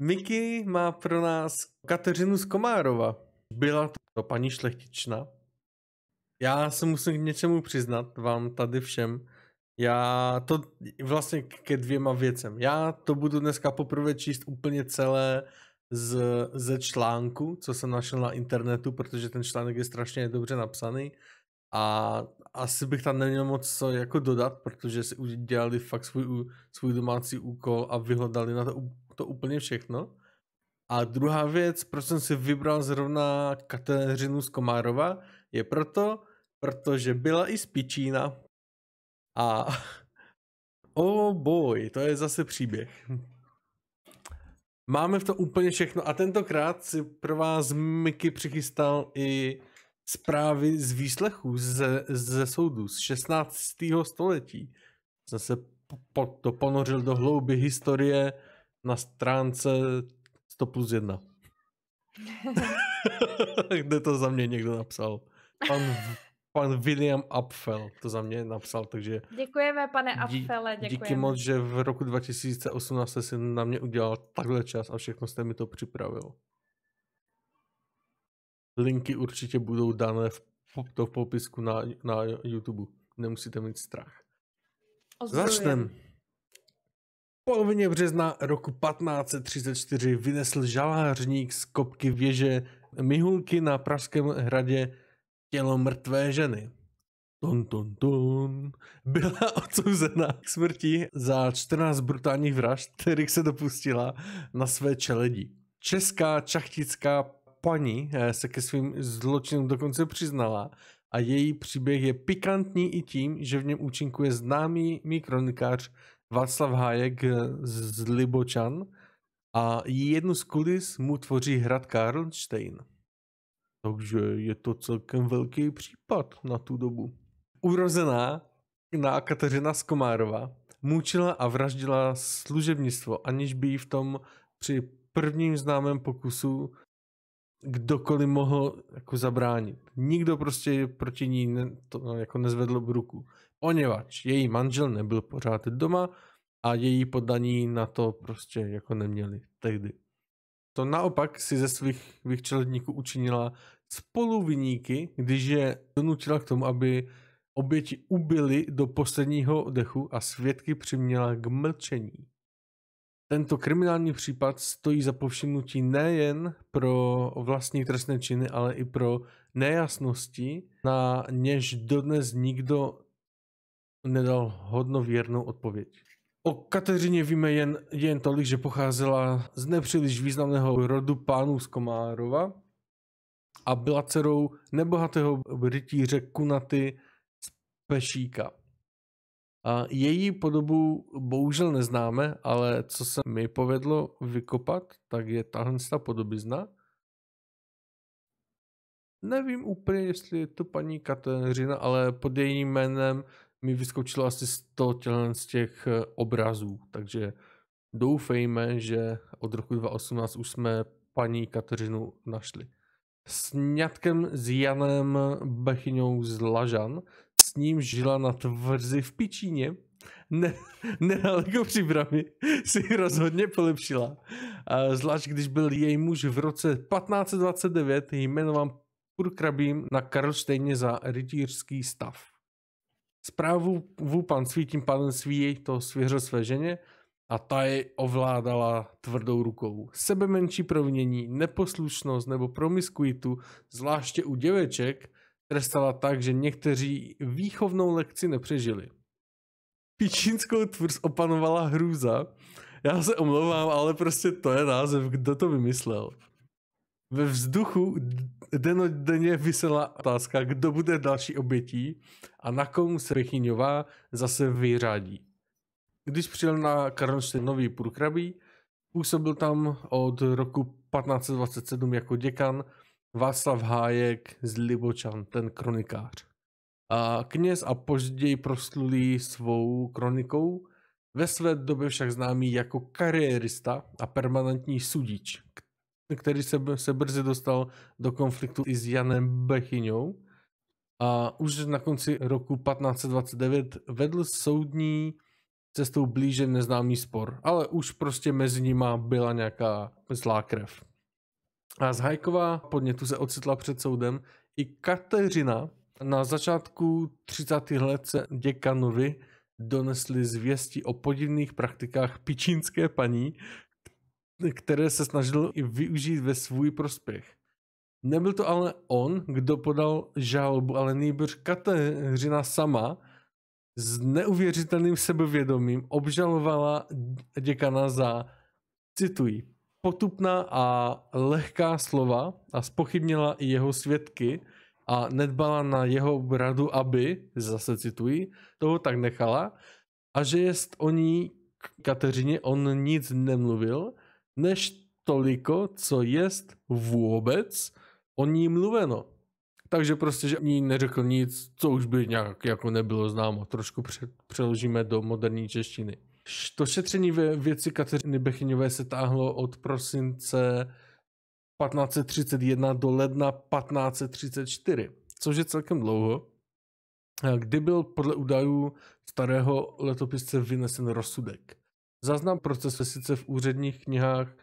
Miki má pro nás Kateřinu z Komárova. Byla to paní šlechtična. Já se musím k něčemu přiznat vám tady všem. Já to vlastně ke dvěma věcem. Já to budu dneska poprvé číst úplně celé z, ze článku, co jsem našel na internetu, protože ten článek je strašně dobře napsaný a asi bych tam neměl moc co jako dodat, protože si udělali fakt svůj, svůj domácí úkol a vyhledali na to to úplně všechno. A druhá věc, proč jsem si vybral zrovna Kateřinu z Komárova, je proto, protože byla i z Pičína. A oh boy, to je zase příběh. Máme v tom úplně všechno a tentokrát si pro vás Miky přichystal i zprávy z výslechu, ze, ze soudu z 16. století. Jsem se po, to ponořil do hlouby historie na stránce 100 plus 1. Kde to za mě někdo napsal? Pan, pan William Apfel to za mě napsal, takže... Děkujeme, pane Apfele, děkujeme. Díky moc, že v roku 2018 si na mě udělal takhle čas a všechno jste mi to připravil. Linky určitě budou dané v, to v popisku na, na YouTube. Nemusíte mít strach. Začneme polovině března roku 1534 vynesl žalářník z kopky věže Mihulky na Pražském hradě tělo mrtvé ženy. Dun dun dun. Byla odsouzena k smrti za 14 brutálních vražd, kterých se dopustila na své čeledi. Česká čachtická paní eh, se ke svým zločinům dokonce přiznala a její příběh je pikantní i tím, že v něm účinkuje známý mikronikář Václav Hájek eh, z Libočan a jednu z kulis mu tvoří hrad Karlštejn. Takže je to celkem velký případ na tu dobu. Urozená na Kateřina Skomárova mučila a vraždila služebnictvo, aniž by jí v tom při prvním známém pokusu kdokoliv mohl jako zabránit. Nikdo prostě proti ní ne, to, no, jako nezvedl ruku. Oněvač její manžel nebyl pořád doma a její podaní na to prostě jako neměli tehdy. To naopak si ze svých vychčeledníků učinila spoluviníky, když je donutila k tomu, aby oběti ubili do posledního dechu a svědky přiměla k mlčení. Tento kriminální případ stojí za povšimnutí nejen pro vlastní trestné činy, ale i pro nejasnosti, na něž dodnes nikdo nedal hodnověrnou odpověď. O Kateřině víme jen, jen tolik, že pocházela z nepříliš významného rodu pánů z Komárova a byla dcerou nebohatého rytíře Kunaty z Pešíka. A její podobu bohužel neznáme, ale co se mi povedlo vykopat, tak je tahle ta podobizna. Nevím úplně, jestli je to paní Kateřina, ale pod jejím jménem mi vyskočilo asi 100 z těch eh, obrazů, takže doufejme, že od roku 2018 už jsme paní Kateřinu našli. Sňatkem s Janem Bechyňou z Lažan s ním žila na tvrzi v Pičíně, ne, nedaleko bramě, si rozhodně polepšila. Zvlášť když byl její muž v roce 1529 jmenován purkrabím na Karlštejně za rytířský stav. Zprávu pan svý tím pádem svý to svěřil své ženě a ta je ovládala tvrdou rukou. Sebemenší provinění, neposlušnost nebo promiskuitu, zvláště u děveček, trestala tak, že někteří výchovnou lekci nepřežili. Pičínskou tvrz opanovala hrůza. Já se omlouvám, ale prostě to je název, kdo to vymyslel. Ve vzduchu denodenně vysela otázka, kdo bude další obětí a na komu se Bechyňová zase vyřádí. Když přijel na nový půlkrabí, působil tam od roku 1527 jako děkan Václav Hájek z Libočan, ten kronikář. A kněz a později proslulý svou kronikou, ve své době však známý jako kariérista a permanentní sudič, který se, se brzy dostal do konfliktu i s Janem Bechyňou a už na konci roku 1529 vedl soudní cestou blíže neznámý spor, ale už prostě mezi nima byla nějaká zlá krev. A z Hajkova podnětu se ocitla před soudem i Kateřina. Na začátku 30. let se děkanovi donesly zvěsti o podivných praktikách pičínské paní, které se snažil i využít ve svůj prospěch. Nebyl to ale on, kdo podal žalobu, ale nejbrž Kateřina sama s neuvěřitelným sebevědomím obžalovala děkana za, cituji, potupná a lehká slova a spochybnila i jeho svědky a nedbala na jeho radu, aby, zase cituji, toho tak nechala, a že jest o ní k Kateřině on nic nemluvil, než toliko, co jest vůbec o ní mluveno. Takže prostě, že ní neřekl nic, co už by nějak jako nebylo známo. Trošku přeložíme do moderní češtiny. To šetření věci Kateřiny Bechyňové se táhlo od prosince 1531 do ledna 1534, což je celkem dlouho, kdy byl podle údajů starého letopisce vynesen rozsudek. Záznam procesu sice v úředních knihách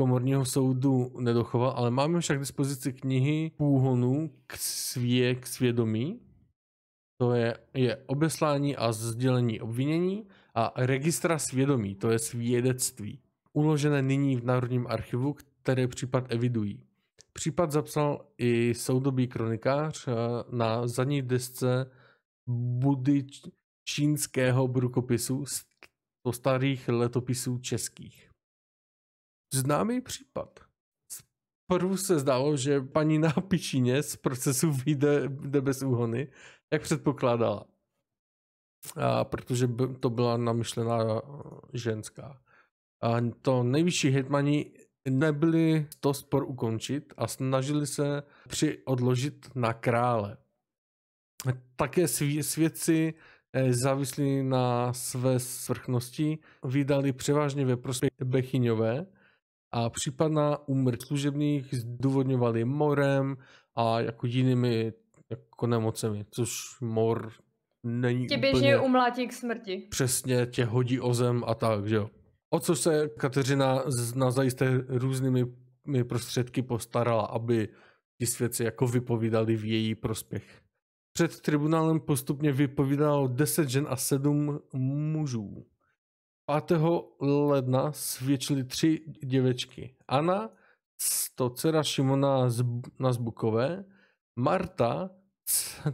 komorního soudu nedochoval, ale máme však k dispozici knihy Půhonu k, svě, k svědomí, to je, je obeslání a sdělení obvinění, a registra svědomí, to je svědectví, uložené nyní v Národním archivu, které případ evidují. Případ zapsal i soudobý kronikář eh, na zadní desce budy čínského brukopisu z to starých letopisů českých. Známý případ. Prvu se zdálo, že paní na pičině z procesu vyjde bez úhony, jak předpokládala a, protože by, to byla namyšlená eh, ženská. A to nejvyšší hetmani nebyli to spor ukončit a snažili se při odložit na krále. Také svědci eh, závislí na své svrchnosti vydali převážně ve prospěch Bechyňové a případná úmrt služebných zdůvodňovali morem a jako jinými jako nemocemi, což mor není Tě běžně úplně... umlátí k smrti. Přesně, tě hodí o zem a tak, že jo. O co se Kateřina na zajisté různými prostředky postarala, aby ti svědci jako vypovídali v její prospěch. Před tribunálem postupně vypovídalo 10 žen a 7 mužů. 5. ledna svědčili tři děvečky. Anna, to dcera Šimona z, Nazbukové, Marta,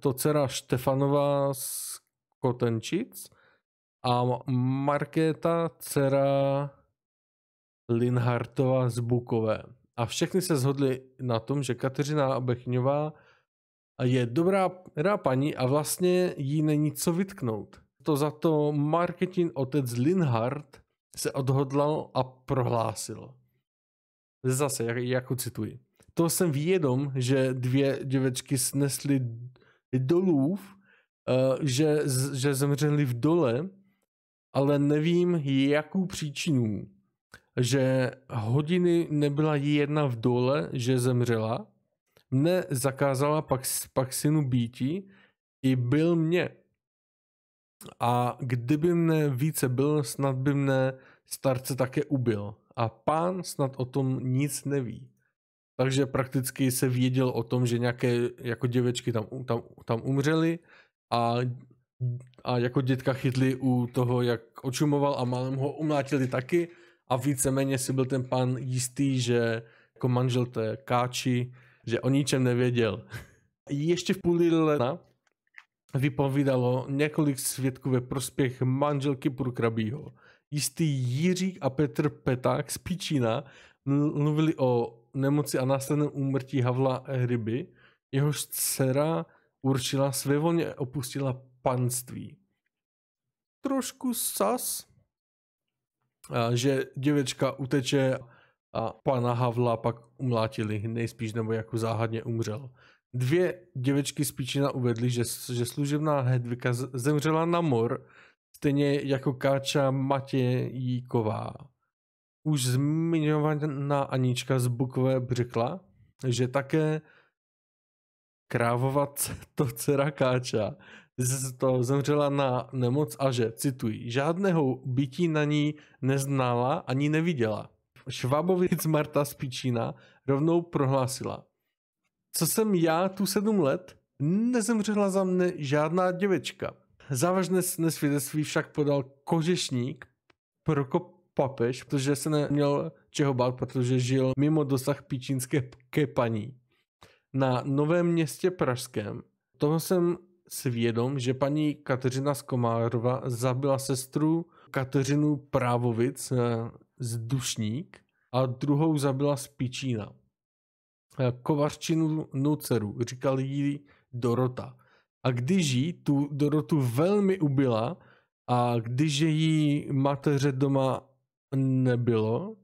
to dcera Štefanová z Kotenčic a Markéta dcera Linhartová z Bukové. A všechny se zhodli na tom, že Kateřina Bechňová je dobrá, dobrá paní a vlastně jí není co vytknout. To za to marketing otec Linhart se odhodlal a prohlásil. Zase, jak, jako cituji. To jsem vědom, že dvě děvečky snesly dolů, eh, že, že zemřeli v dole, ale nevím jakou příčinu. Že hodiny nebyla jedna v dole, že zemřela, mne zakázala pak, pak synu býti i byl mě. A kdyby mne více byl, snad by mne starce také ubil. A pán snad o tom nic neví takže prakticky se věděl o tom, že nějaké jako děvečky tam, tam, tam umřely a, a jako dětka chytli u toho, jak očumoval a málem ho umlátili taky a víceméně si byl ten pan jistý, že jako manžel té Káči, že o ničem nevěděl. Ještě v půl léta vypovídalo několik svědků ve prospěch manželky Purkrabího. Jistý Jiřík a Petr Peták z Pičína mluvili o nemoci a následném úmrtí Havla hryby. jehož dcera určila svévolně opustila panství. Trošku sas, že děvečka uteče a pana Havla pak umlátili, nejspíš nebo jako záhadně umřel. Dvě děvečky z Píčina uvedly, že, že služebná Hedvika zemřela na mor, stejně jako Káča Matějíková už zmiňovaná Anička z Bukové řekla, že také krávovat to dcera Káča to zemřela na nemoc a že, cituji, žádného bytí na ní neznala ani neviděla. Švábovic Marta Pičína rovnou prohlásila. Co jsem já tu sedm let? Nezemřela za mne žádná děvečka. Závažné nesvědectví však podal kožešník Prokop papež, protože se neměl čeho bát, protože žil mimo dosah píčínské paní. Na Novém městě Pražském. Toho jsem svědom, že paní Kateřina Skomárova zabila sestru Kateřinu Právovic eh, z Dušník a druhou zabila z Pičína. Eh, Kovarčinu Nuceru, říkal jí Dorota. A když jí tu Dorotu velmi ubila a když je jí mateře doma nebylo,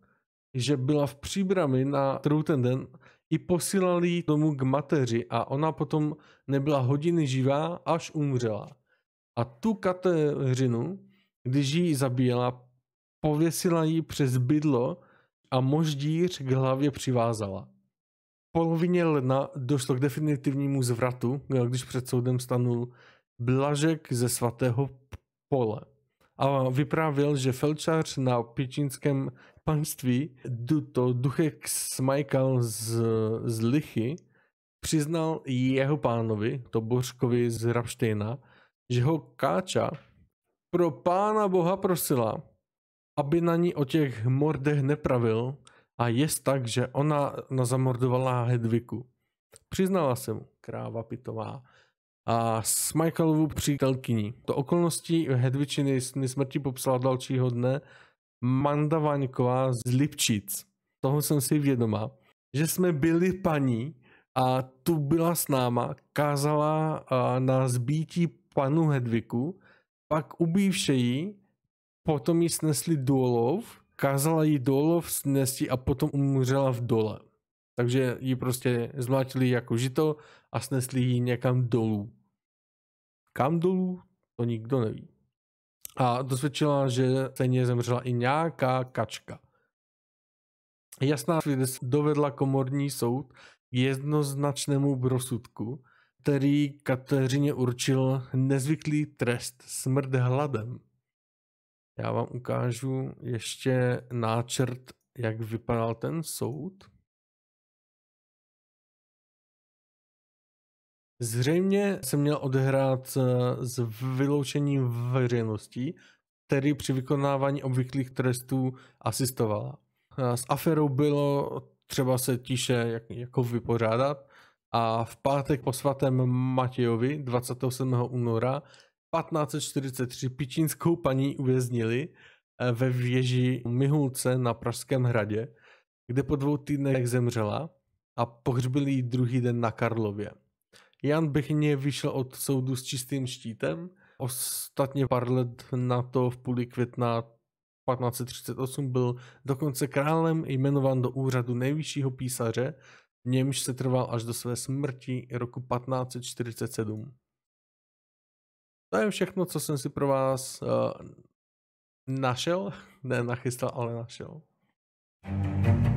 že byla v příbrami na trhu ten den i posílali ji domů k mateři a ona potom nebyla hodiny živá, až umřela. A tu Kateřinu, když ji zabíjela, pověsila ji přes bydlo a moždíř k hlavě přivázala. V polovině ledna došlo k definitivnímu zvratu, když před soudem stanul Blažek ze svatého pole a vyprávěl, že felčář na pěčínském panství to Duchek Smajkal z, z Lichy přiznal jeho pánovi, to Bořkovi z Rapštejna, že ho Káča pro pána boha prosila, aby na ní o těch mordech nepravil a je tak, že ona zamordovala Hedviku. Přiznala se mu, kráva pitová a s Michaelovou přítelkyní. To okolnosti Hedvičiny smrti popsala dalšího dne Manda Vaňková z Lipčíc. Toho jsem si vědomá. Že jsme byli paní a tu byla s náma, kázala na zbítí panu Hedviku, pak ubívše jí, potom jí snesli dolov, kázala jí dolov snesti a potom umřela v dole. Takže ji prostě zmlátili jako žito a snesli ji někam dolů. Kam dolů? To nikdo neví. A dosvědčila, že stejně zemřela i nějaká kačka. Jasná svědec dovedla komorní soud k jednoznačnému rozsudku, který Kateřině určil nezvyklý trest smrt hladem. Já vám ukážu ještě náčrt, jak vypadal ten soud. Zřejmě se měl odehrát eh, s vyloučením veřejností, který při vykonávání obvyklých trestů asistovala. Eh, s aferou bylo třeba se tiše jako vypořádat a v pátek po svatém Matějovi 27. února 1543 pičínskou paní uvěznili eh, ve věži Mihulce na Pražském hradě, kde po dvou týdnech zemřela a pohřbili ji druhý den na Karlově. Jan Bychně vyšel od soudu s čistým štítem. Ostatně pár let na to v půli května 1538 byl dokonce králem jmenován do úřadu nejvyššího písaře, v němž se trval až do své smrti roku 1547. To je všechno, co jsem si pro vás uh, našel. Ne nachystal, ale našel. thank you